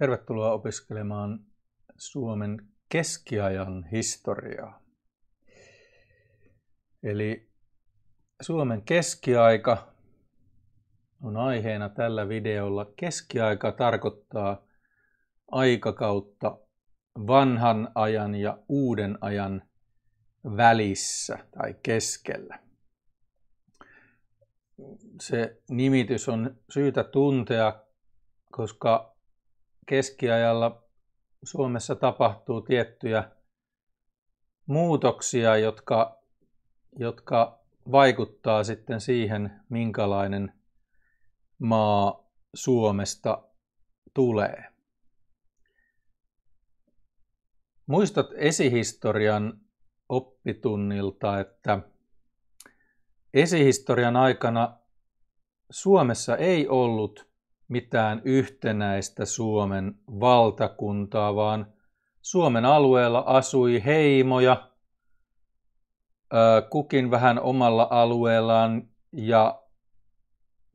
Tervetuloa opiskelemaan Suomen keskiajan historiaa. Eli Suomen keskiaika on aiheena tällä videolla. Keskiaika tarkoittaa aikakautta vanhan ajan ja uuden ajan välissä tai keskellä. Se nimitys on syytä tuntea, koska keskiajalla Suomessa tapahtuu tiettyjä muutoksia, jotka, jotka vaikuttaa sitten siihen, minkälainen maa Suomesta tulee. Muistat esihistorian oppitunnilta, että esihistorian aikana Suomessa ei ollut mitään yhtenäistä Suomen valtakuntaa, vaan Suomen alueella asui heimoja, kukin vähän omalla alueellaan ja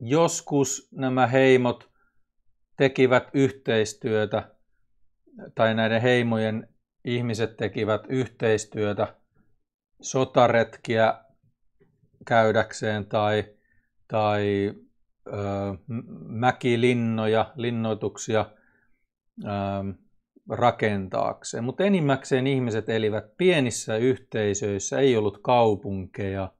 joskus nämä heimot tekivät yhteistyötä tai näiden heimojen ihmiset tekivät yhteistyötä sotaretkiä käydäkseen tai, tai mäkilinnoja, linnoituksia rakentaakseen. Mutta enimmäkseen ihmiset elivät pienissä yhteisöissä, ei ollut kaupunkeja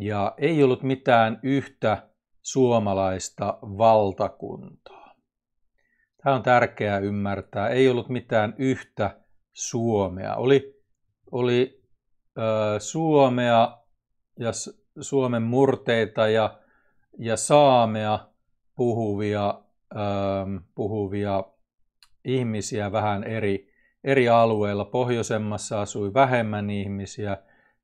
ja ei ollut mitään yhtä suomalaista valtakuntaa. Tämä on tärkeää ymmärtää. Ei ollut mitään yhtä Suomea. Oli, oli ö, Suomea ja Suomen murteita ja ja saamea puhuvia, ähm, puhuvia ihmisiä vähän eri, eri alueilla. Pohjoisemmassa asui vähemmän ihmisiä,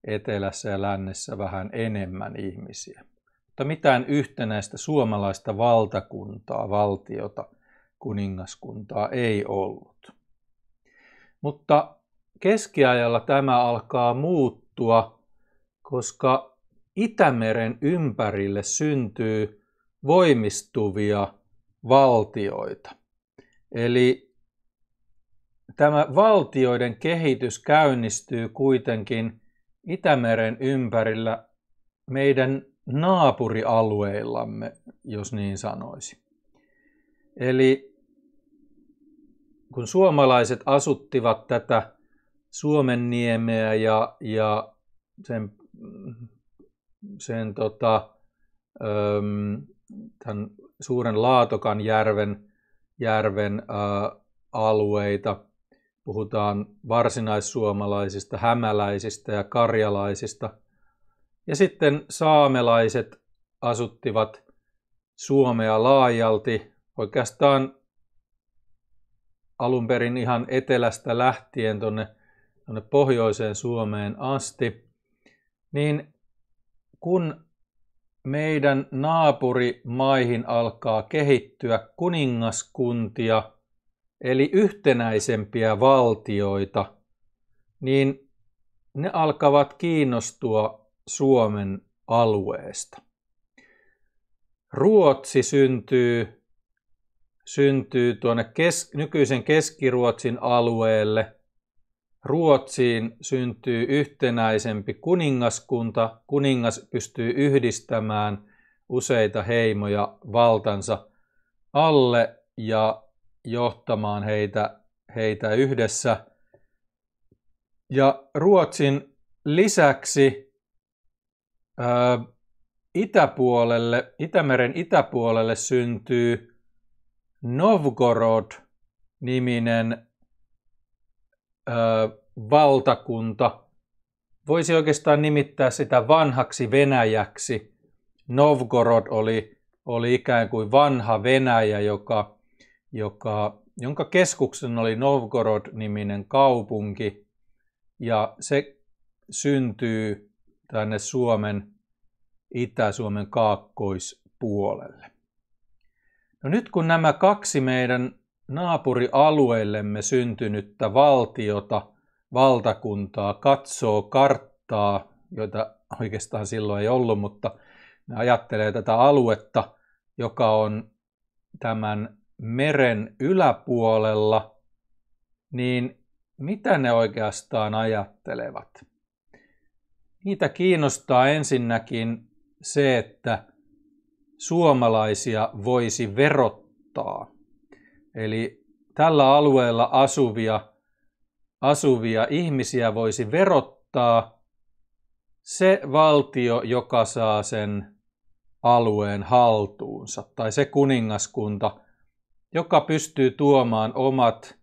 etelässä ja lännessä vähän enemmän ihmisiä. Mutta mitään yhtenäistä suomalaista valtakuntaa, valtiota, kuningaskuntaa ei ollut. Mutta keskiajalla tämä alkaa muuttua, koska Itämeren ympärille syntyy voimistuvia valtioita. Eli tämä valtioiden kehitys käynnistyy kuitenkin Itämeren ympärillä meidän naapurialueillamme, jos niin sanoisi. Eli kun suomalaiset asuttivat tätä Suomenniemeä ja, ja sen sen tota, tämän suuren Laatokan järven, järven ää, alueita. Puhutaan varsinaissuomalaisista, hämäläisistä ja karjalaisista. Ja sitten saamelaiset asuttivat Suomea laajalti, oikeastaan alun perin ihan etelästä lähtien tuonne pohjoiseen Suomeen asti. Niin kun meidän naapurimaihin alkaa kehittyä kuningaskuntia, eli yhtenäisempiä valtioita, niin ne alkavat kiinnostua Suomen alueesta. Ruotsi syntyy, syntyy tuonne kes, nykyisen Keski-Ruotsin alueelle – Ruotsiin syntyy yhtenäisempi kuningaskunta. Kuningas pystyy yhdistämään useita heimoja valtansa alle ja johtamaan heitä, heitä yhdessä. Ja Ruotsin lisäksi ää, itäpuolelle, Itämeren itäpuolelle syntyy Novgorod-niminen ää, valtakunta. Voisi oikeastaan nimittää sitä vanhaksi Venäjäksi. Novgorod oli, oli ikään kuin vanha Venäjä, joka, joka, jonka keskuksen oli Novgorod-niminen kaupunki. Ja se syntyy tänne Suomen, Itä-Suomen kaakkoispuolelle. No nyt kun nämä kaksi meidän naapurialueellemme syntynyttä valtiota – valtakuntaa, katsoo karttaa, joita oikeastaan silloin ei ollut, mutta ne ajattelee tätä aluetta, joka on tämän meren yläpuolella, niin mitä ne oikeastaan ajattelevat? Niitä kiinnostaa ensinnäkin se, että suomalaisia voisi verottaa. Eli tällä alueella asuvia asuvia ihmisiä voisi verottaa se valtio, joka saa sen alueen haltuunsa, tai se kuningaskunta, joka pystyy tuomaan omat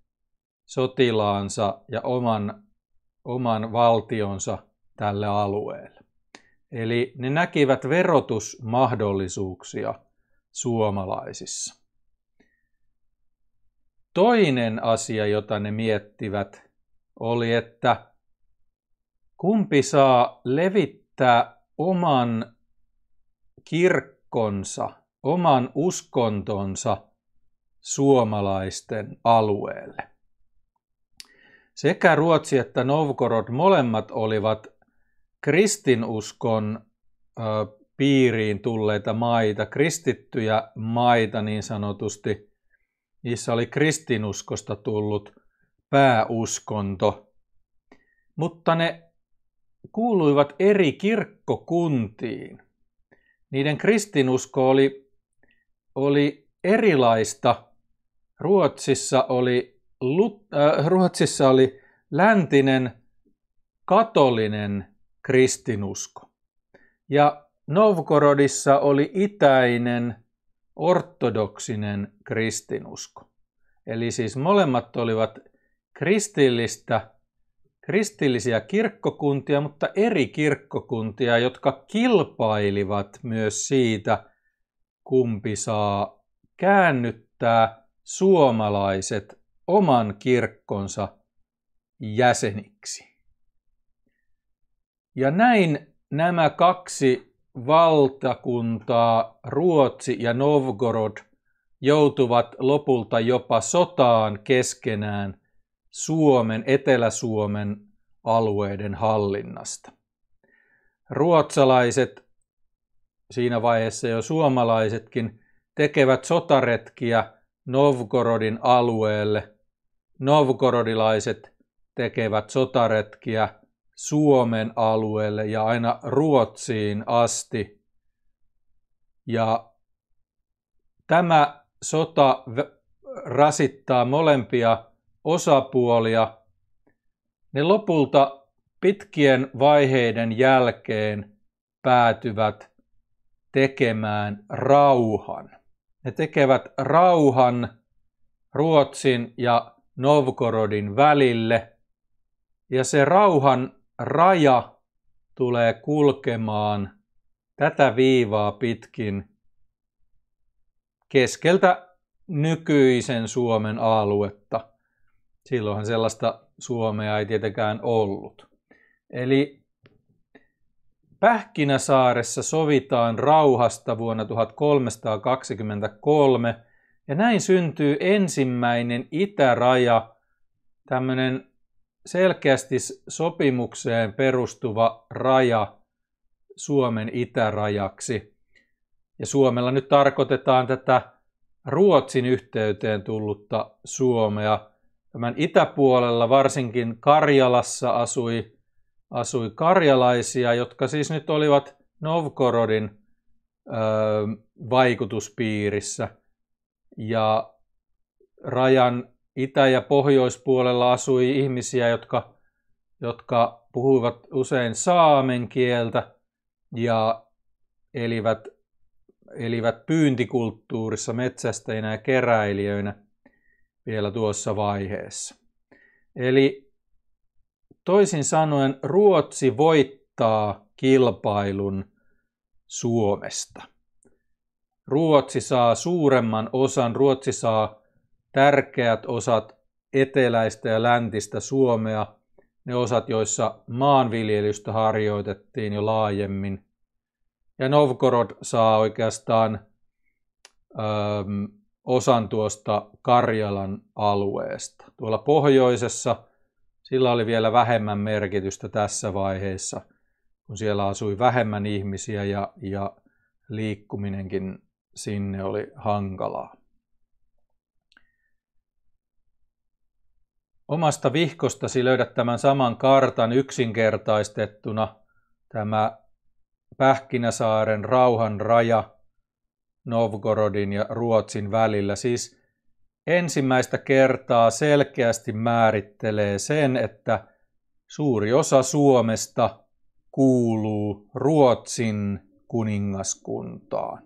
sotilaansa ja oman, oman valtionsa tälle alueelle. Eli ne näkivät verotusmahdollisuuksia suomalaisissa. Toinen asia, jota ne miettivät, oli, että kumpi saa levittää oman kirkkonsa, oman uskontonsa suomalaisten alueelle. Sekä Ruotsi että Novgorod molemmat olivat kristinuskon piiriin tulleita maita, kristittyjä maita niin sanotusti. Niissä oli kristinuskosta tullut pääuskonto, mutta ne kuuluivat eri kirkkokuntiin. Niiden kristinusko oli, oli erilaista. Ruotsissa oli, Lut, äh, Ruotsissa oli läntinen katolinen kristinusko. Ja Novgorodissa oli itäinen ortodoksinen kristinusko. Eli siis molemmat olivat kristillistä, kristillisiä kirkkokuntia, mutta eri kirkkokuntia, jotka kilpailivat myös siitä, kumpi saa käännyttää suomalaiset oman kirkkonsa jäseniksi. Ja näin nämä kaksi valtakuntaa, Ruotsi ja Novgorod, joutuvat lopulta jopa sotaan keskenään Suomen, Etelä-Suomen alueiden hallinnasta. Ruotsalaiset, siinä vaiheessa jo suomalaisetkin, tekevät sotaretkiä Novgorodin alueelle. Novgorodilaiset tekevät sotaretkiä Suomen alueelle ja aina Ruotsiin asti. Ja tämä sota rasittaa molempia osapuolia, ne niin lopulta pitkien vaiheiden jälkeen päätyvät tekemään rauhan. Ne tekevät rauhan Ruotsin ja Novgorodin välille ja se rauhan raja tulee kulkemaan tätä viivaa pitkin keskeltä nykyisen Suomen aluetta. Silloinhan sellaista Suomea ei tietenkään ollut. Eli Pähkinäsaaressa sovitaan rauhasta vuonna 1323 ja näin syntyy ensimmäinen itäraja, tämmöinen selkeästi sopimukseen perustuva raja Suomen itärajaksi. Ja Suomella nyt tarkoitetaan tätä Ruotsin yhteyteen tullutta Suomea – tämän itäpuolella, varsinkin Karjalassa asui, asui karjalaisia, jotka siis nyt olivat Novgorodin ö, vaikutuspiirissä. Ja rajan itä- ja pohjoispuolella asui ihmisiä, jotka, jotka puhuivat usein saamen kieltä ja elivät, elivät pyyntikulttuurissa metsästäjinä ja keräilijöinä – vielä tuossa vaiheessa. Eli toisin sanoen Ruotsi voittaa kilpailun Suomesta. Ruotsi saa suuremman osan, Ruotsi saa tärkeät osat eteläistä ja läntistä Suomea, ne osat, joissa maanviljelystä harjoitettiin jo laajemmin. Ja Novgorod saa oikeastaan ähm, osan tuosta Karjalan alueesta. Tuolla pohjoisessa sillä oli vielä vähemmän merkitystä tässä vaiheessa, kun siellä asui vähemmän ihmisiä ja, ja liikkuminenkin sinne oli hankalaa. Omasta vihkostasi löydät tämän saman kartan yksinkertaistettuna. Tämä Pähkinäsaaren rauhan raja – Novgorodin ja Ruotsin välillä. Siis ensimmäistä kertaa selkeästi määrittelee sen, että suuri osa Suomesta kuuluu Ruotsin kuningaskuntaan.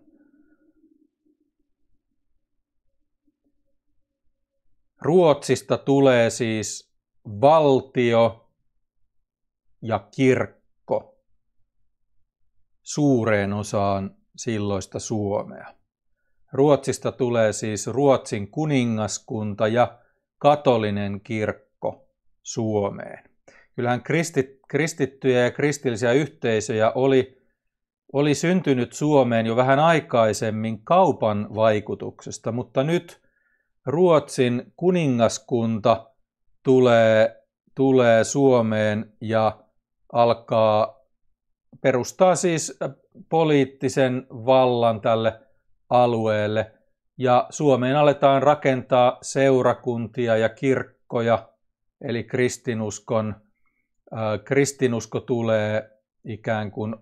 Ruotsista tulee siis valtio ja kirkko suureen osaan silloista Suomea. Ruotsista tulee siis Ruotsin kuningaskunta ja katolinen kirkko Suomeen. Kyllähän kristit, kristittyjä ja kristillisiä yhteisöjä oli, oli syntynyt Suomeen jo vähän aikaisemmin kaupan vaikutuksesta, mutta nyt Ruotsin kuningaskunta tulee, tulee Suomeen ja alkaa perustaa siis äh, poliittisen vallan tälle alueelle. Ja Suomeen aletaan rakentaa seurakuntia ja kirkkoja, eli kristinuskon, äh, kristinusko tulee ikään kuin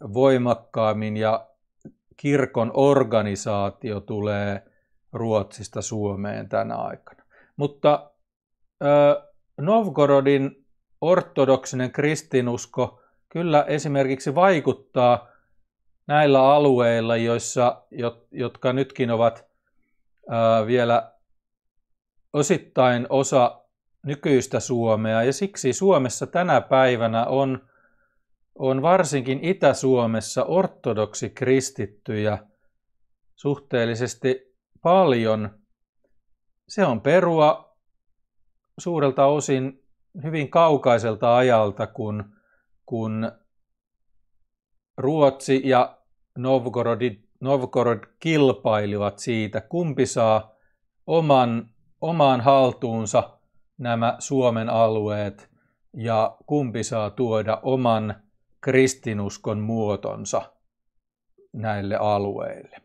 voimakkaammin ja kirkon organisaatio tulee Ruotsista Suomeen tänä aikana. Mutta äh, Novgorodin ortodoksinen kristinusko kyllä esimerkiksi vaikuttaa näillä alueilla, joissa, jotka nytkin ovat vielä osittain osa nykyistä Suomea. Ja siksi Suomessa tänä päivänä on, on varsinkin Itä-Suomessa ortodoksi kristittyjä suhteellisesti paljon. Se on perua suurelta osin hyvin kaukaiselta ajalta, kun kun Ruotsi ja Novgorod, Novgorod kilpailivat siitä, kumpi saa oman, omaan haltuunsa nämä Suomen alueet ja kumpi saa tuoda oman kristinuskon muotonsa näille alueille.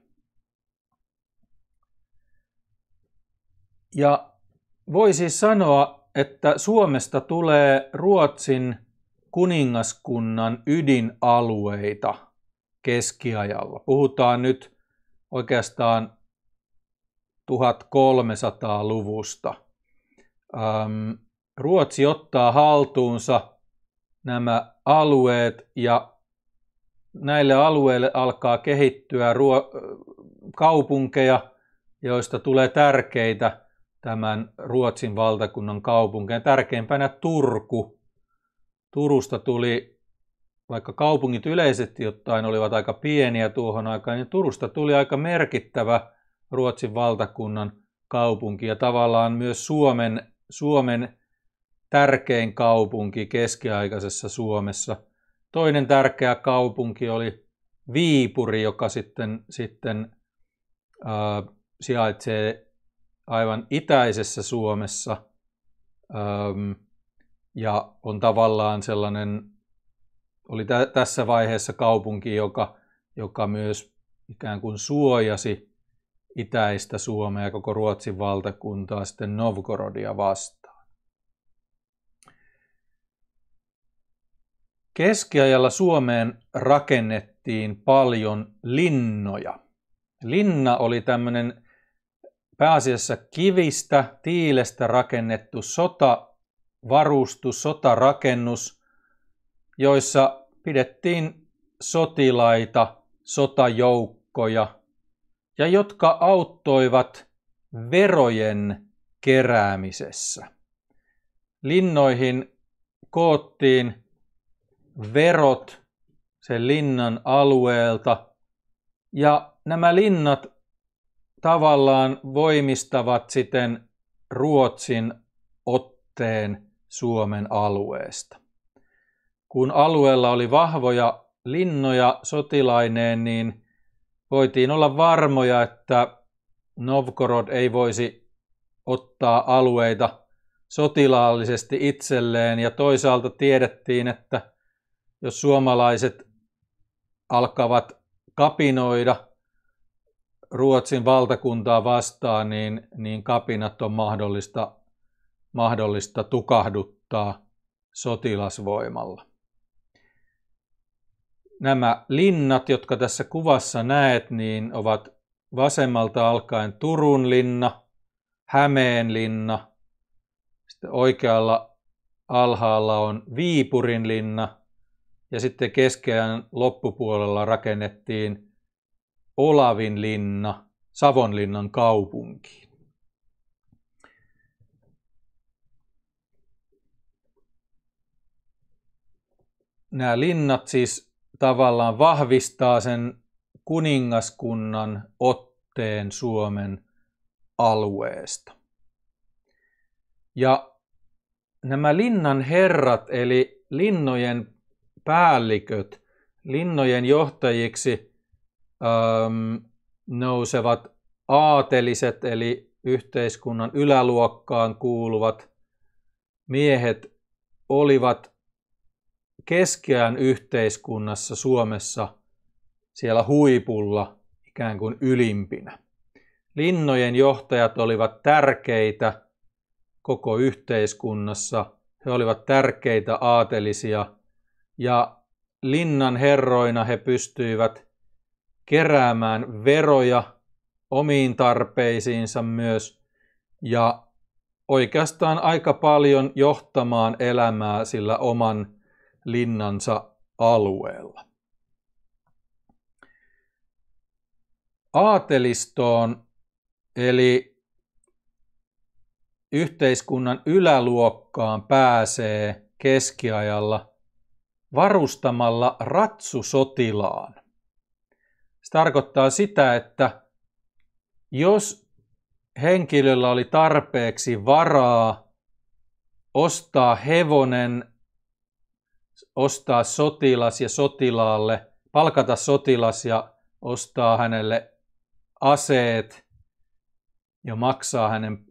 Ja voisi sanoa, että Suomesta tulee Ruotsin kuningaskunnan ydinalueita keskiajalla. Puhutaan nyt oikeastaan 1300-luvusta. Ruotsi ottaa haltuunsa nämä alueet ja näille alueille alkaa kehittyä kaupunkeja, joista tulee tärkeitä tämän Ruotsin valtakunnan kaupunkeja. Tärkeimpänä Turku, Turusta tuli, vaikka kaupungit yleisesti ottaen olivat aika pieniä tuohon aikaan, niin Turusta tuli aika merkittävä Ruotsin valtakunnan kaupunki ja tavallaan myös Suomen, Suomen tärkein kaupunki keskiaikaisessa Suomessa. Toinen tärkeä kaupunki oli Viipuri, joka sitten, sitten ää, sijaitsee aivan itäisessä Suomessa. Ähm, ja on tavallaan sellainen, oli tä- tässä vaiheessa kaupunki, joka, joka myös ikään kuin suojasi itäistä Suomea ja koko Ruotsin valtakuntaa sitten Novgorodia vastaan. Keskiajalla Suomeen rakennettiin paljon linnoja. Linna oli tämmöinen pääasiassa kivistä, tiilestä rakennettu sota varustus, sotarakennus, joissa pidettiin sotilaita, sotajoukkoja ja jotka auttoivat verojen keräämisessä. Linnoihin koottiin verot sen linnan alueelta ja nämä linnat tavallaan voimistavat siten Ruotsin otteen Suomen alueesta. Kun alueella oli vahvoja linnoja sotilaineen, niin voitiin olla varmoja, että Novgorod ei voisi ottaa alueita sotilaallisesti itselleen ja toisaalta tiedettiin, että jos suomalaiset alkavat kapinoida Ruotsin valtakuntaa vastaan, niin, niin kapinat on mahdollista mahdollista tukahduttaa sotilasvoimalla. Nämä linnat, jotka tässä kuvassa näet, niin ovat vasemmalta alkaen Turun linna, Hämeen linna, sitten oikealla alhaalla on Viipurin linna ja sitten keskeään loppupuolella rakennettiin Olavin linna Savonlinnan kaupunkiin. nämä linnat siis tavallaan vahvistaa sen kuningaskunnan otteen Suomen alueesta. Ja nämä linnan herrat, eli linnojen päälliköt, linnojen johtajiksi äm, nousevat aateliset, eli yhteiskunnan yläluokkaan kuuluvat miehet, olivat keskiään yhteiskunnassa Suomessa siellä huipulla ikään kuin ylimpinä. Linnojen johtajat olivat tärkeitä koko yhteiskunnassa, he olivat tärkeitä aatelisia ja linnan herroina he pystyivät keräämään veroja omiin tarpeisiinsa myös ja oikeastaan aika paljon johtamaan elämää sillä oman linnansa alueella. Aatelistoon eli yhteiskunnan yläluokkaan pääsee keskiajalla varustamalla ratsusotilaan. Se tarkoittaa sitä, että jos henkilöllä oli tarpeeksi varaa ostaa hevonen ostaa sotilas ja sotilaalle, palkata sotilas ja ostaa hänelle aseet ja maksaa hänen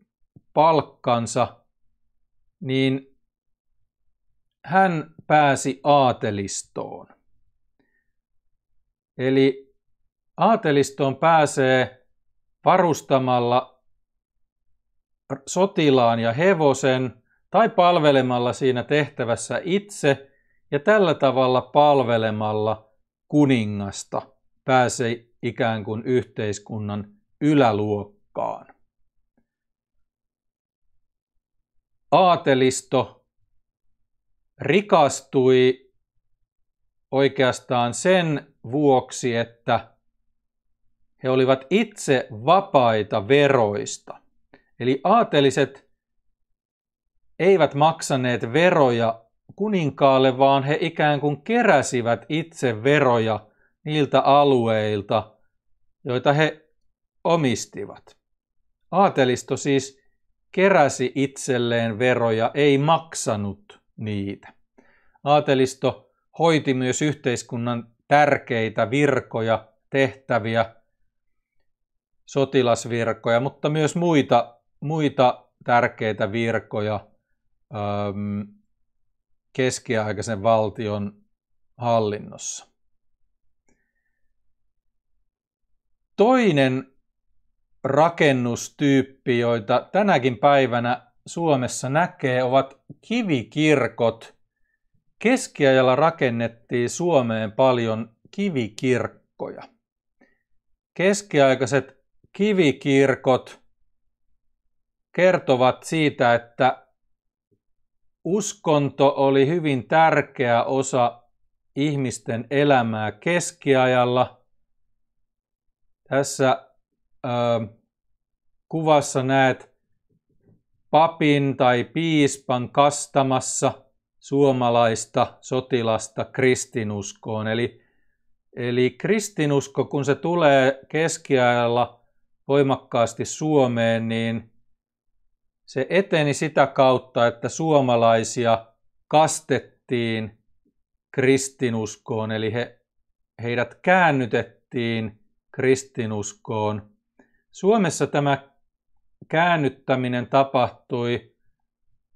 palkkansa, niin hän pääsi aatelistoon. Eli aatelistoon pääsee varustamalla sotilaan ja hevosen tai palvelemalla siinä tehtävässä itse – ja tällä tavalla palvelemalla kuningasta pääsee ikään kuin yhteiskunnan yläluokkaan. Aatelisto rikastui oikeastaan sen vuoksi, että he olivat itse vapaita veroista. Eli aateliset eivät maksaneet veroja kuninkaalle, vaan he ikään kuin keräsivät itse veroja niiltä alueilta, joita he omistivat. Aatelisto siis keräsi itselleen veroja, ei maksanut niitä. Aatelisto hoiti myös yhteiskunnan tärkeitä virkoja, tehtäviä, sotilasvirkoja, mutta myös muita, muita tärkeitä virkoja, keskiaikaisen valtion hallinnossa. Toinen rakennustyyppi, joita tänäkin päivänä Suomessa näkee, ovat kivikirkot. Keskiajalla rakennettiin Suomeen paljon kivikirkkoja. Keskiaikaiset kivikirkot kertovat siitä, että uskonto oli hyvin tärkeä osa ihmisten elämää keskiajalla. Tässä ö, kuvassa näet papin tai piispan kastamassa suomalaista sotilasta kristinuskoon. Eli, eli kristinusko, kun se tulee keskiajalla voimakkaasti Suomeen, niin – se eteni sitä kautta, että suomalaisia kastettiin kristinuskoon, eli he, heidät käännytettiin kristinuskoon. Suomessa tämä käännyttäminen tapahtui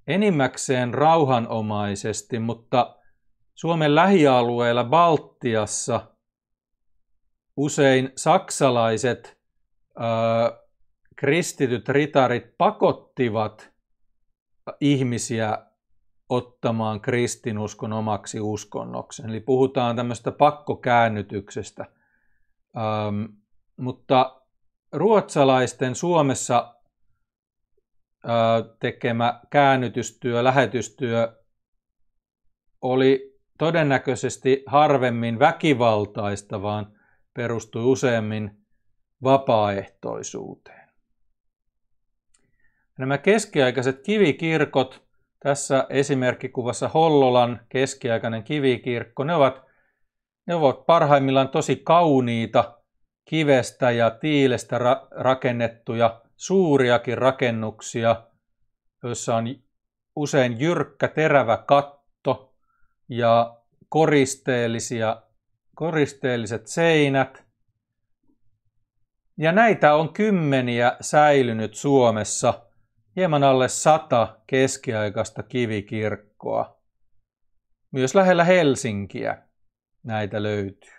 enimmäkseen rauhanomaisesti, mutta Suomen lähialueella Baltiassa usein saksalaiset kristityt ritarit pakottivat ihmisiä ottamaan kristinuskon omaksi uskonnoksen. Eli puhutaan tämmöistä pakkokäännytyksestä. Ähm, mutta ruotsalaisten Suomessa äh, tekemä käännytystyö, lähetystyö oli todennäköisesti harvemmin väkivaltaista, vaan perustui useammin vapaaehtoisuuteen. Nämä keskiaikaiset kivikirkot, tässä esimerkkikuvassa Hollolan keskiaikainen kivikirkko, ne ovat, ne ovat parhaimmillaan tosi kauniita kivestä ja tiilestä ra- rakennettuja suuriakin rakennuksia, joissa on usein jyrkkä terävä katto ja koristeellisia, koristeelliset seinät. Ja näitä on kymmeniä säilynyt Suomessa – hieman alle sata keskiaikaista kivikirkkoa. Myös lähellä Helsinkiä näitä löytyy.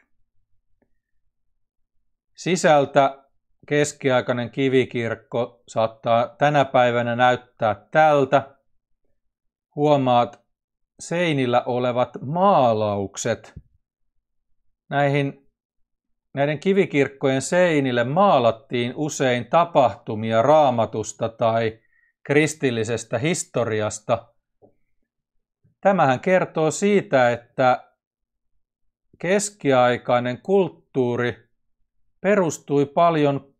Sisältä keskiaikainen kivikirkko saattaa tänä päivänä näyttää tältä. Huomaat seinillä olevat maalaukset. Näihin, näiden kivikirkkojen seinille maalattiin usein tapahtumia raamatusta tai kristillisestä historiasta. Tämähän kertoo siitä, että keskiaikainen kulttuuri perustui paljon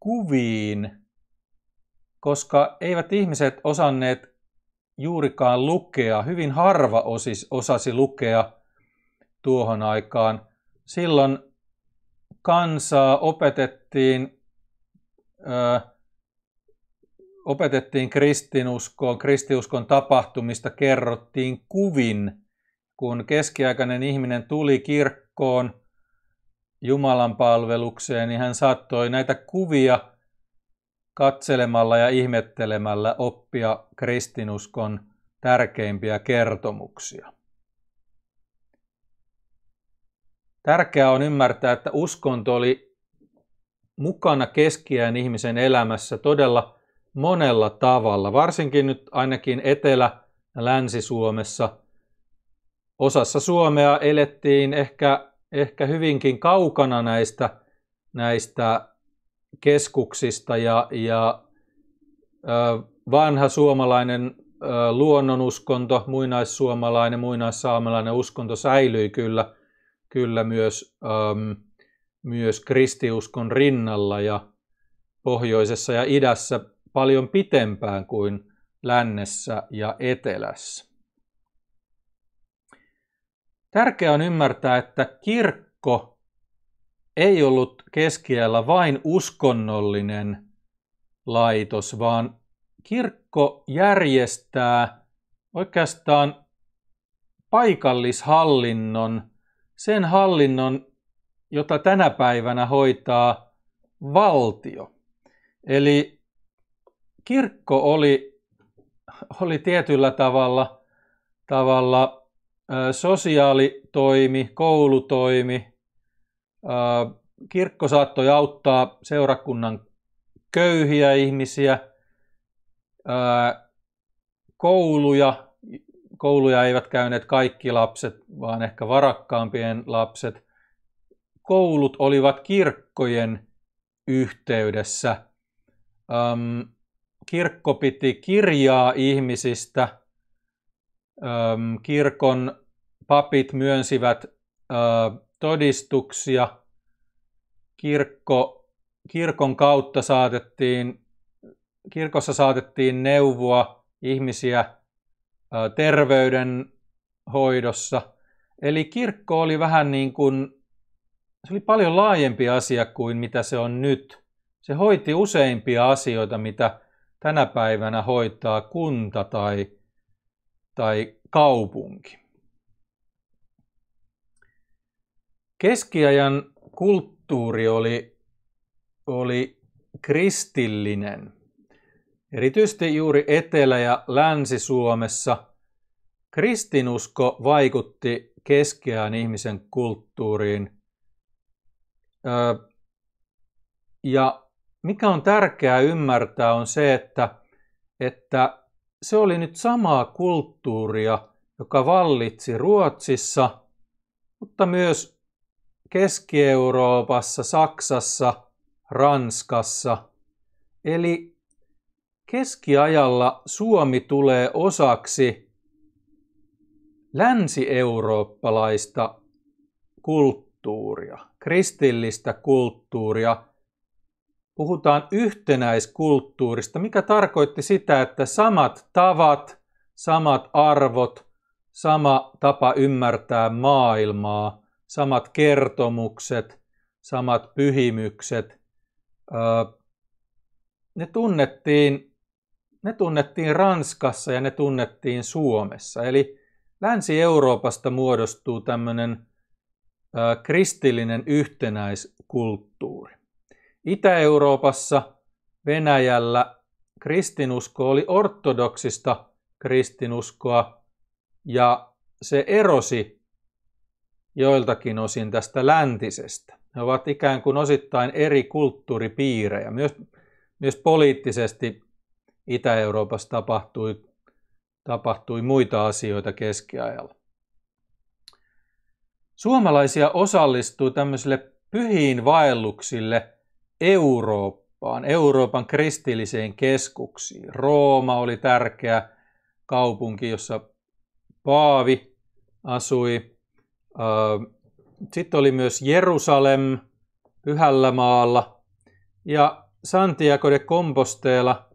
kuviin, koska eivät ihmiset osanneet juurikaan lukea, hyvin harva osis, osasi lukea tuohon aikaan. Silloin kansaa opetettiin opetettiin kristinuskoon, kristiuskon tapahtumista kerrottiin kuvin. Kun keskiaikainen ihminen tuli kirkkoon Jumalan palvelukseen, niin hän saattoi näitä kuvia katselemalla ja ihmettelemällä oppia kristinuskon tärkeimpiä kertomuksia. Tärkeää on ymmärtää, että uskonto oli mukana keskiään ihmisen elämässä todella monella tavalla, varsinkin nyt ainakin Etelä- ja Länsi-Suomessa. Osassa Suomea elettiin ehkä, ehkä hyvinkin kaukana näistä, näistä keskuksista ja, ja vanha suomalainen luonnonuskonto, muinaissuomalainen, muinaissaamelainen uskonto säilyi kyllä, kyllä myös, myös kristiuskon rinnalla ja pohjoisessa ja idässä paljon pitempään kuin lännessä ja etelässä. Tärkeää on ymmärtää, että kirkko ei ollut keskiajalla vain uskonnollinen laitos, vaan kirkko järjestää oikeastaan paikallishallinnon, sen hallinnon, jota tänä päivänä hoitaa valtio. Eli kirkko oli, oli tietyllä tavalla, tavalla sosiaalitoimi, koulutoimi. Kirkko saattoi auttaa seurakunnan köyhiä ihmisiä, kouluja, kouluja eivät käyneet kaikki lapset, vaan ehkä varakkaampien lapset. Koulut olivat kirkkojen yhteydessä kirkko piti kirjaa ihmisistä. Kirkon papit myönsivät todistuksia. Kirkko, kirkon kautta saatettiin, kirkossa saatettiin neuvoa ihmisiä terveyden hoidossa. Eli kirkko oli vähän niin kuin, se oli paljon laajempi asia kuin mitä se on nyt. Se hoiti useimpia asioita, mitä tänä päivänä hoitaa kunta tai, tai kaupunki. Keskiajan kulttuuri oli, oli kristillinen. Erityisesti juuri Etelä- ja Länsi-Suomessa kristinusko vaikutti keskiajan ihmisen kulttuuriin. Ja mikä on tärkeää ymmärtää on se, että, että se oli nyt samaa kulttuuria, joka vallitsi Ruotsissa, mutta myös Keski-Euroopassa, Saksassa, Ranskassa. Eli keskiajalla Suomi tulee osaksi länsi-eurooppalaista kulttuuria, kristillistä kulttuuria – puhutaan yhtenäiskulttuurista, mikä tarkoitti sitä, että samat tavat, samat arvot, sama tapa ymmärtää maailmaa, samat kertomukset, samat pyhimykset, ne tunnettiin, ne tunnettiin Ranskassa ja ne tunnettiin Suomessa. Eli Länsi-Euroopasta muodostuu tämmöinen kristillinen yhtenäiskulttuuri. Itä-Euroopassa Venäjällä kristinusko oli ortodoksista kristinuskoa ja se erosi joiltakin osin tästä läntisestä. Ne ovat ikään kuin osittain eri kulttuuripiirejä. Myös, myös poliittisesti Itä-Euroopassa tapahtui, tapahtui muita asioita keskiajalla. Suomalaisia osallistui tämmöisille pyhiin vaelluksille – Eurooppaan, Euroopan kristilliseen keskuksiin. Rooma oli tärkeä kaupunki, jossa Paavi asui. Ähm, sitten oli myös Jerusalem Pyhällä maalla ja Santiago de Compostela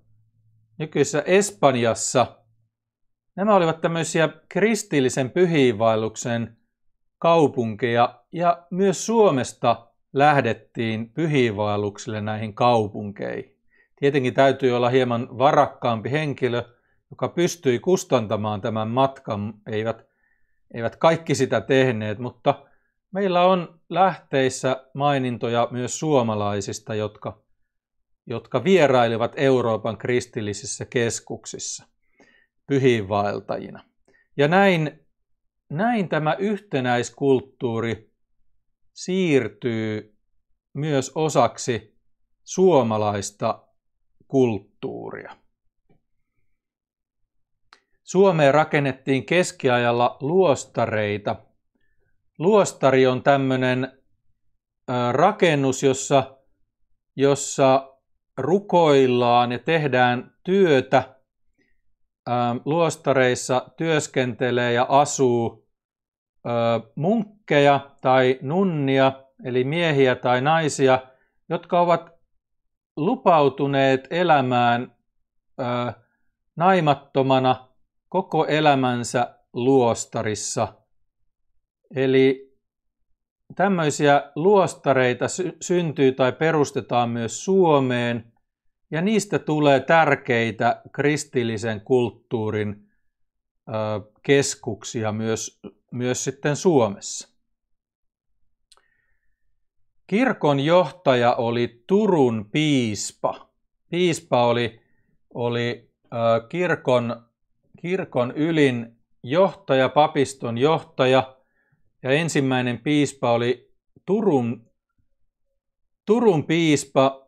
nykyisessä Espanjassa. Nämä olivat tämmöisiä kristillisen pyhiinvaelluksen kaupunkeja ja myös Suomesta – lähdettiin pyhiinvaelluksille näihin kaupunkeihin. Tietenkin täytyy olla hieman varakkaampi henkilö, joka pystyi kustantamaan tämän matkan. Eivät, eivät kaikki sitä tehneet, mutta meillä on lähteissä mainintoja myös suomalaisista, jotka, jotka vierailivat Euroopan kristillisissä keskuksissa pyhiinvaeltajina. Ja näin, näin tämä yhtenäiskulttuuri – siirtyy myös osaksi suomalaista kulttuuria. Suomeen rakennettiin keskiajalla luostareita. Luostari on tämmöinen rakennus, jossa, jossa rukoillaan ja tehdään työtä. Luostareissa työskentelee ja asuu munkkeja tai nunnia, eli miehiä tai naisia, jotka ovat lupautuneet elämään naimattomana koko elämänsä luostarissa. Eli tämmöisiä luostareita syntyy tai perustetaan myös Suomeen, ja niistä tulee tärkeitä kristillisen kulttuurin keskuksia myös myös sitten Suomessa. Kirkon johtaja oli Turun piispa. Piispa oli, oli kirkon, kirkon ylin johtaja, papiston johtaja, ja ensimmäinen piispa oli Turun, Turun piispa,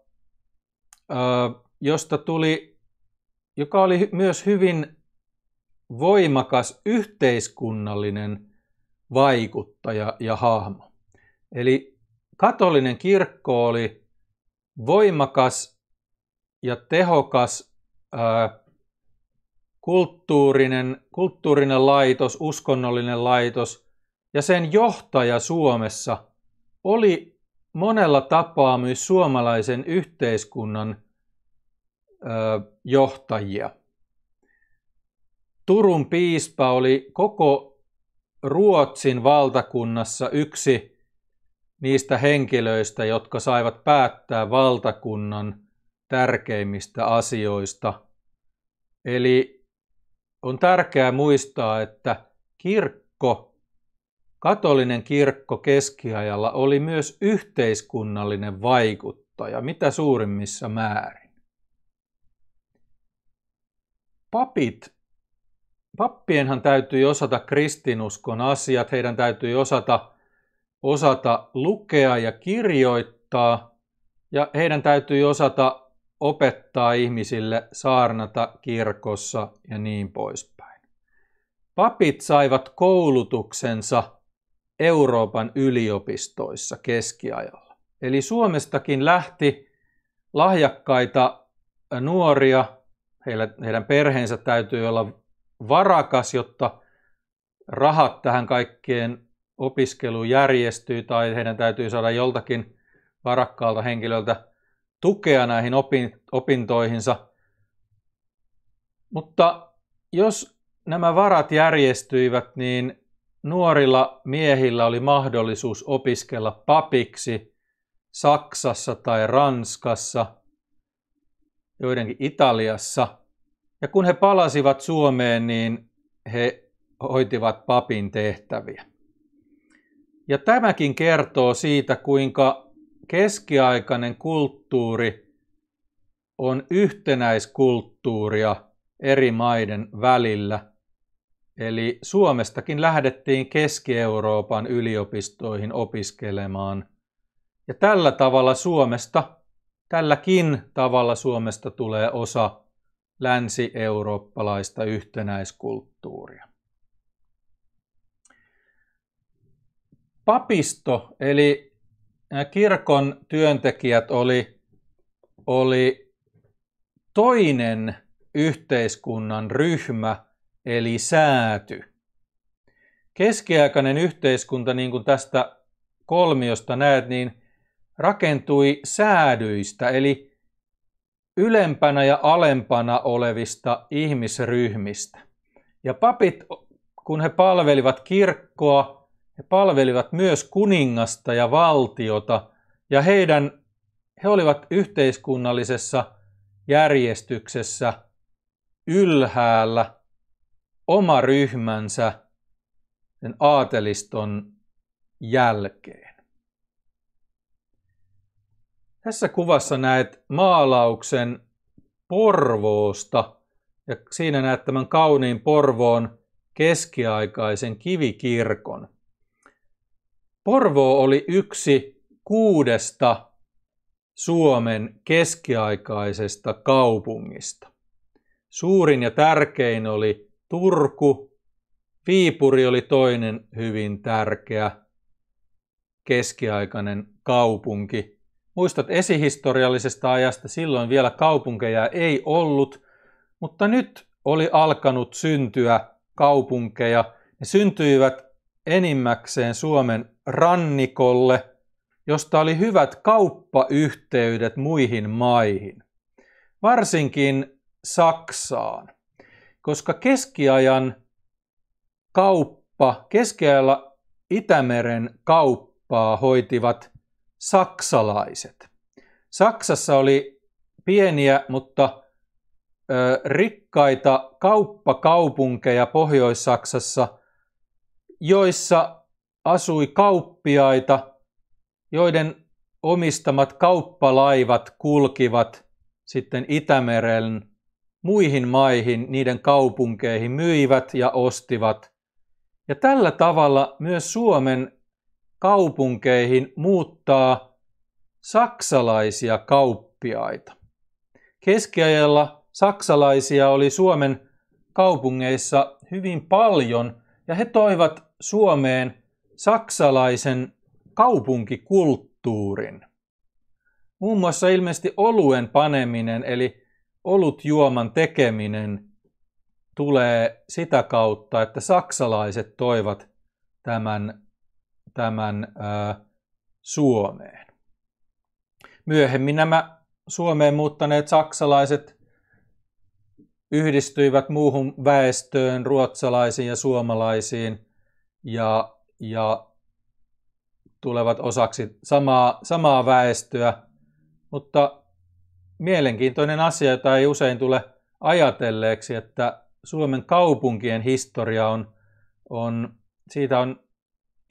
josta tuli, joka oli myös hyvin voimakas yhteiskunnallinen vaikuttaja ja hahmo. Eli katolinen kirkko oli voimakas ja tehokas ää, kulttuurinen, kulttuurinen laitos, uskonnollinen laitos ja sen johtaja Suomessa oli monella tapaa myös suomalaisen yhteiskunnan ää, johtajia. Turun piispa oli koko Ruotsin valtakunnassa yksi niistä henkilöistä, jotka saivat päättää valtakunnan tärkeimmistä asioista. Eli on tärkeää muistaa, että kirkko, katolinen kirkko keskiajalla oli myös yhteiskunnallinen vaikuttaja, mitä suurimmissa määrin. Papit pappienhan täytyy osata kristinuskon asiat, heidän täytyy osata, osata lukea ja kirjoittaa, ja heidän täytyy osata opettaa ihmisille, saarnata kirkossa ja niin poispäin. Papit saivat koulutuksensa Euroopan yliopistoissa keskiajalla. Eli Suomestakin lähti lahjakkaita nuoria, heillä, heidän perheensä täytyy olla varakas, jotta rahat tähän kaikkeen opiskeluun järjestyy tai heidän täytyy saada joltakin varakkaalta henkilöltä tukea näihin opintoihinsa. Mutta jos nämä varat järjestyivät, niin nuorilla miehillä oli mahdollisuus opiskella papiksi Saksassa tai Ranskassa, joidenkin Italiassa – ja kun he palasivat Suomeen, niin he hoitivat papin tehtäviä. Ja tämäkin kertoo siitä, kuinka keskiaikainen kulttuuri on yhtenäiskulttuuria eri maiden välillä. Eli Suomestakin lähdettiin Keski-Euroopan yliopistoihin opiskelemaan. Ja tällä tavalla Suomesta, tälläkin tavalla Suomesta tulee osa länsi-eurooppalaista yhtenäiskulttuuria. Papisto eli kirkon työntekijät oli, oli toinen yhteiskunnan ryhmä eli sääty. Keskiaikainen yhteiskunta, niin kuin tästä kolmiosta näet, niin rakentui säädyistä eli ylempänä ja alempana olevista ihmisryhmistä. Ja papit, kun he palvelivat kirkkoa, he palvelivat myös kuningasta ja valtiota, ja heidän, he olivat yhteiskunnallisessa järjestyksessä ylhäällä oma ryhmänsä sen aateliston jälkeen. Tässä kuvassa näet maalauksen Porvoosta ja siinä näet tämän kauniin Porvoon keskiaikaisen kivikirkon. Porvoo oli yksi kuudesta Suomen keskiaikaisesta kaupungista. Suurin ja tärkein oli Turku, Viipuri oli toinen hyvin tärkeä keskiaikainen kaupunki Muistat esihistoriallisesta ajasta silloin vielä kaupunkeja ei ollut, mutta nyt oli alkanut syntyä kaupunkeja. Ne syntyivät enimmäkseen Suomen rannikolle, josta oli hyvät kauppayhteydet muihin maihin, varsinkin Saksaan, koska keskiajan kauppa, keskiajalla Itämeren kauppaa hoitivat saksalaiset. Saksassa oli pieniä, mutta ö, rikkaita kauppakaupunkeja Pohjois-Saksassa, joissa asui kauppiaita, joiden omistamat kauppalaivat kulkivat sitten Itämeren muihin maihin, niiden kaupunkeihin, myivät ja ostivat. Ja tällä tavalla myös Suomen kaupunkeihin muuttaa saksalaisia kauppiaita. Keskiajalla saksalaisia oli Suomen kaupungeissa hyvin paljon ja he toivat Suomeen saksalaisen kaupunkikulttuurin. Muun muassa ilmeisesti oluen paneminen eli olutjuoman tekeminen tulee sitä kautta, että saksalaiset toivat tämän tämän Suomeen. Myöhemmin nämä Suomeen muuttaneet saksalaiset yhdistyivät muuhun väestöön, ruotsalaisiin ja suomalaisiin, ja, ja tulevat osaksi samaa, samaa väestöä. Mutta mielenkiintoinen asia, jota ei usein tule ajatelleeksi, että Suomen kaupunkien historia on, on siitä on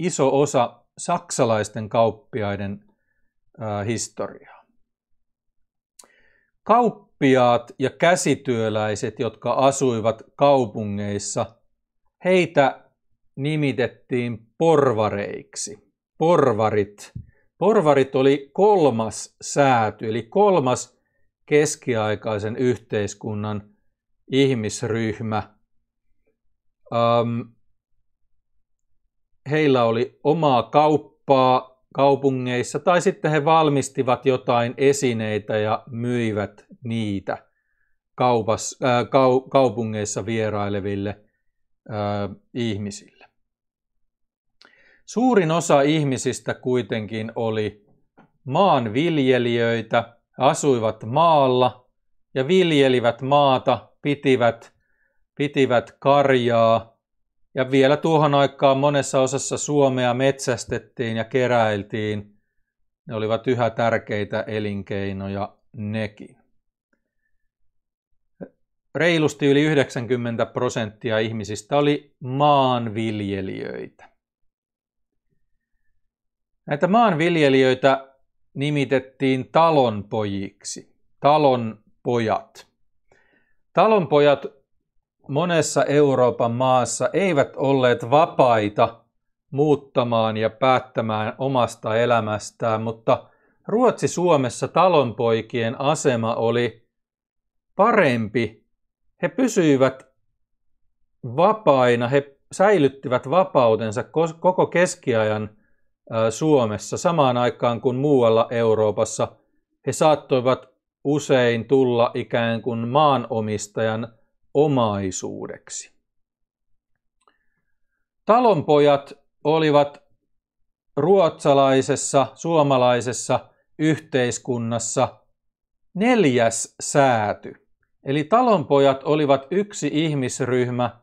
iso osa saksalaisten kauppiaiden historiaa. Kauppiaat ja käsityöläiset, jotka asuivat kaupungeissa, heitä nimitettiin porvareiksi. Porvarit. Porvarit oli kolmas sääty, eli kolmas keskiaikaisen yhteiskunnan ihmisryhmä heillä oli omaa kauppaa kaupungeissa tai sitten he valmistivat jotain esineitä ja myivät niitä kaupas, äh, kau, kaupungeissa vieraileville äh, ihmisille. Suurin osa ihmisistä kuitenkin oli maanviljelijöitä, asuivat maalla ja viljelivät maata, pitivät, pitivät karjaa ja vielä tuohon aikaan monessa osassa Suomea metsästettiin ja keräiltiin. Ne olivat yhä tärkeitä elinkeinoja nekin. Reilusti yli 90 prosenttia ihmisistä oli maanviljelijöitä. Näitä maanviljelijöitä nimitettiin talonpojiksi, talonpojat. Talonpojat monessa Euroopan maassa eivät olleet vapaita muuttamaan ja päättämään omasta elämästään, mutta Ruotsi-Suomessa talonpoikien asema oli parempi. He pysyivät vapaina, he säilyttivät vapautensa koko keskiajan Suomessa samaan aikaan kuin muualla Euroopassa. He saattoivat usein tulla ikään kuin maanomistajan omaisuudeksi. Talonpojat olivat ruotsalaisessa, suomalaisessa yhteiskunnassa neljäs sääty. Eli talonpojat olivat yksi ihmisryhmä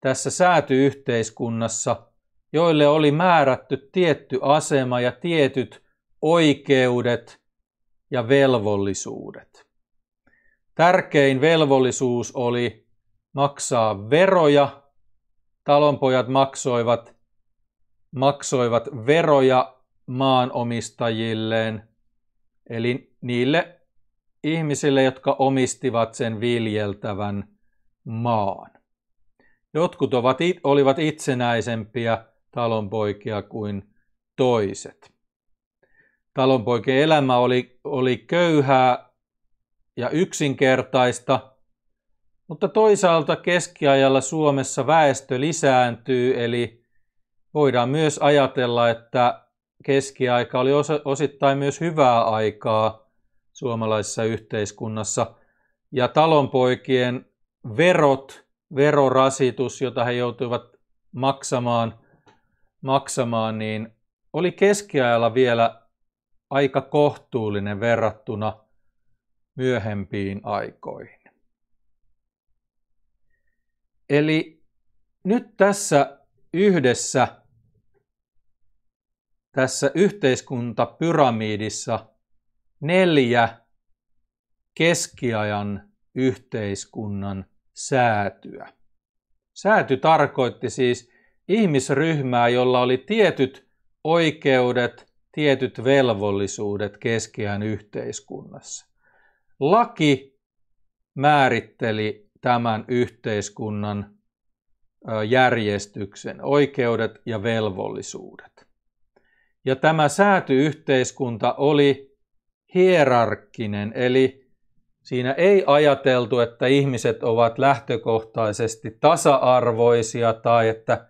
tässä säätyyhteiskunnassa, joille oli määrätty tietty asema ja tietyt oikeudet ja velvollisuudet tärkein velvollisuus oli maksaa veroja. Talonpojat maksoivat, maksoivat veroja maanomistajilleen, eli niille ihmisille, jotka omistivat sen viljeltävän maan. Jotkut ovat, olivat itsenäisempiä talonpoikia kuin toiset. Talonpoikien elämä oli, oli köyhää ja yksinkertaista, mutta toisaalta keskiajalla Suomessa väestö lisääntyy, eli voidaan myös ajatella, että keskiaika oli osittain myös hyvää aikaa suomalaisessa yhteiskunnassa. Ja talonpoikien verot, verorasitus, jota he joutuivat maksamaan, maksamaan niin oli keskiajalla vielä aika kohtuullinen verrattuna – myöhempiin aikoihin. Eli nyt tässä yhdessä, tässä yhteiskuntapyramiidissa neljä keskiajan yhteiskunnan säätyä. Sääty tarkoitti siis ihmisryhmää, jolla oli tietyt oikeudet, tietyt velvollisuudet keskiään yhteiskunnassa laki määritteli tämän yhteiskunnan järjestyksen, oikeudet ja velvollisuudet. Ja tämä säätyyhteiskunta oli hierarkkinen, eli siinä ei ajateltu, että ihmiset ovat lähtökohtaisesti tasa-arvoisia tai että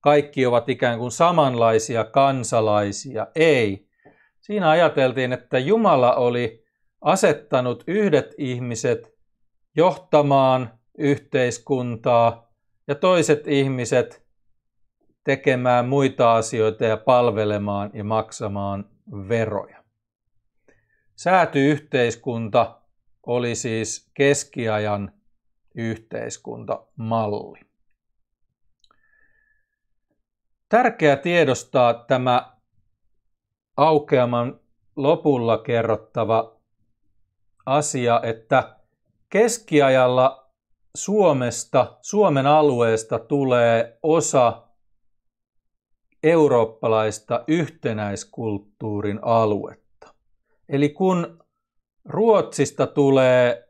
kaikki ovat ikään kuin samanlaisia kansalaisia. Ei. Siinä ajateltiin, että Jumala oli asettanut yhdet ihmiset johtamaan yhteiskuntaa ja toiset ihmiset tekemään muita asioita ja palvelemaan ja maksamaan veroja. Säätyyhteiskunta oli siis keskiajan yhteiskuntamalli. Tärkeää tiedostaa tämä aukeaman lopulla kerrottava asia, että keskiajalla Suomesta, Suomen alueesta tulee osa eurooppalaista yhtenäiskulttuurin aluetta. Eli kun Ruotsista tulee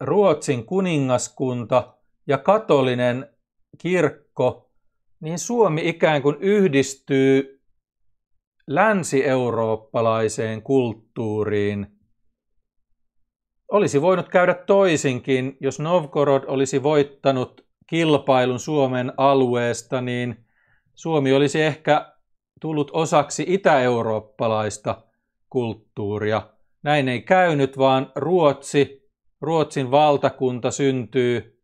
Ruotsin kuningaskunta ja katolinen kirkko, niin Suomi ikään kuin yhdistyy länsi-eurooppalaiseen kulttuuriin – olisi voinut käydä toisinkin, jos Novgorod olisi voittanut kilpailun Suomen alueesta, niin Suomi olisi ehkä tullut osaksi itä-eurooppalaista kulttuuria. Näin ei käynyt, vaan Ruotsi, Ruotsin valtakunta syntyy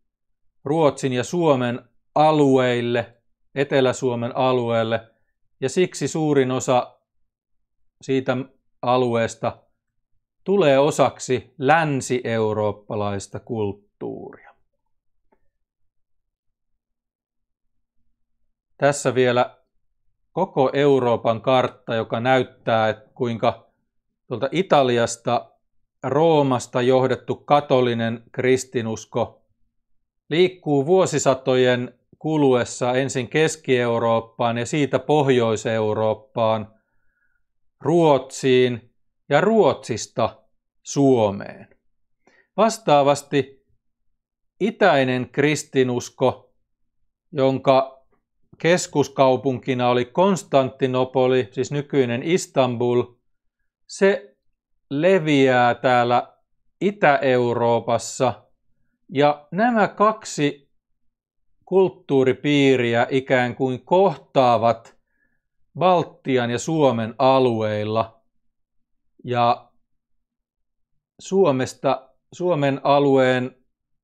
Ruotsin ja Suomen alueille, Etelä-Suomen alueelle, ja siksi suurin osa siitä alueesta – tulee osaksi länsi-eurooppalaista kulttuuria. Tässä vielä koko Euroopan kartta, joka näyttää, että kuinka tuolta Italiasta, Roomasta johdettu katolinen kristinusko liikkuu vuosisatojen kuluessa ensin Keski-Eurooppaan ja siitä Pohjois-Eurooppaan, Ruotsiin, ja Ruotsista Suomeen. Vastaavasti itäinen kristinusko, jonka keskuskaupunkina oli Konstantinopoli, siis nykyinen Istanbul, se leviää täällä Itä-Euroopassa ja nämä kaksi kulttuuripiiriä ikään kuin kohtaavat Baltian ja Suomen alueilla – ja Suomesta, Suomen alueen,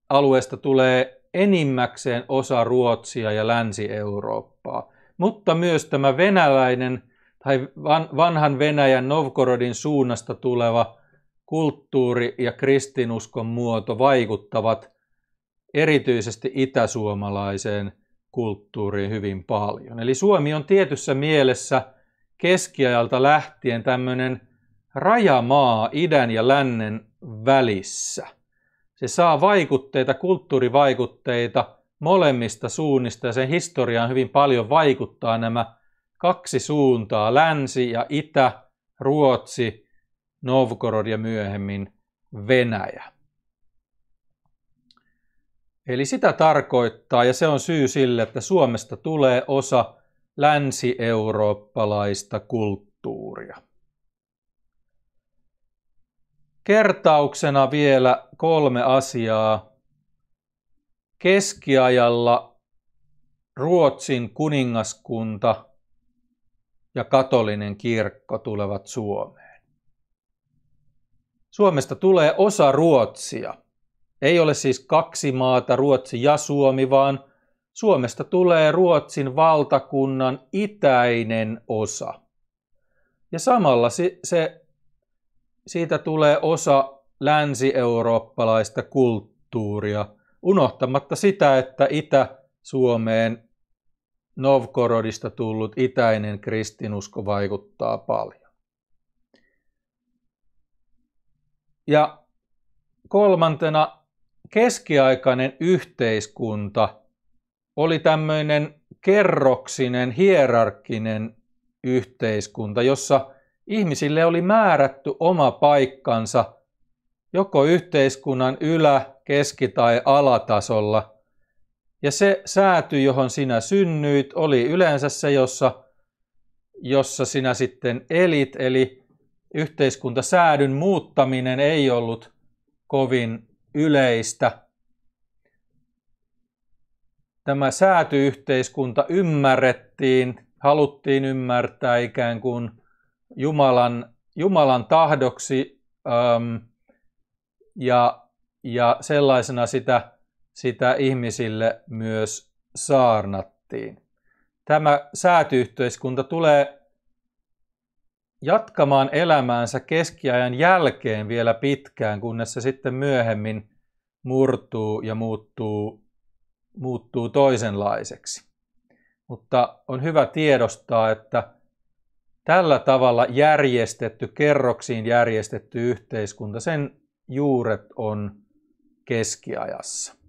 alueesta tulee enimmäkseen osa Ruotsia ja Länsi-Eurooppaa, mutta myös tämä venäläinen tai vanhan Venäjän Novgorodin suunnasta tuleva kulttuuri ja kristinuskon muoto vaikuttavat erityisesti itäsuomalaiseen kulttuuriin hyvin paljon. Eli Suomi on tietyssä mielessä keskiajalta lähtien tämmöinen – rajamaa idän ja lännen välissä. Se saa vaikutteita, kulttuurivaikutteita molemmista suunnista ja sen historiaan hyvin paljon vaikuttaa nämä kaksi suuntaa, länsi ja itä, Ruotsi, Novgorod ja myöhemmin Venäjä. Eli sitä tarkoittaa, ja se on syy sille, että Suomesta tulee osa länsi-eurooppalaista kulttuuria. Kertauksena vielä kolme asiaa. Keskiajalla Ruotsin kuningaskunta ja katolinen kirkko tulevat Suomeen. Suomesta tulee osa Ruotsia. Ei ole siis kaksi maata, Ruotsi ja Suomi, vaan Suomesta tulee Ruotsin valtakunnan itäinen osa. Ja samalla se siitä tulee osa länsi-eurooppalaista kulttuuria, unohtamatta sitä, että Itä-Suomeen Novgorodista tullut itäinen kristinusko vaikuttaa paljon. Ja kolmantena keskiaikainen yhteiskunta oli tämmöinen kerroksinen, hierarkkinen yhteiskunta, jossa ihmisille oli määrätty oma paikkansa joko yhteiskunnan ylä-, keski- tai alatasolla. Ja se sääty, johon sinä synnyit, oli yleensä se, jossa, jossa sinä sitten elit, eli yhteiskuntasäädyn muuttaminen ei ollut kovin yleistä. Tämä säätyyhteiskunta ymmärrettiin, haluttiin ymmärtää ikään kuin – Jumalan, Jumalan tahdoksi äm, ja, ja sellaisena sitä, sitä ihmisille myös saarnattiin. Tämä säätyyhteiskunta tulee jatkamaan elämäänsä keskiajan jälkeen vielä pitkään, kunnes se sitten myöhemmin murtuu ja muuttuu, muuttuu toisenlaiseksi. Mutta on hyvä tiedostaa, että Tällä tavalla järjestetty, kerroksiin järjestetty yhteiskunta, sen juuret on keskiajassa.